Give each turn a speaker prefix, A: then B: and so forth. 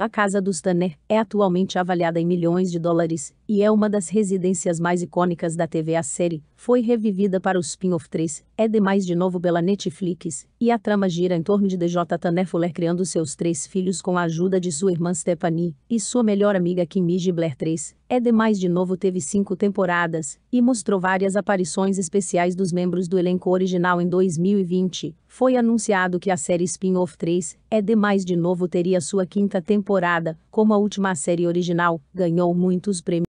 A: A casa dos Tanner é atualmente avaliada em milhões de dólares e é uma das residências mais icônicas da TV. A série foi revivida para o spin-off 3, é demais de novo pela Netflix, e a trama gira em torno de DJ Tanner Fuller criando seus três filhos com a ajuda de sua irmã Stephanie e sua melhor amiga Kimmy Blair 3. É demais de novo teve cinco temporadas e mostrou várias aparições especiais dos membros do elenco original em 2020 foi anunciado que a série spin-off 3, É Demais de Novo teria sua quinta temporada, como a última série original, ganhou muitos prêmios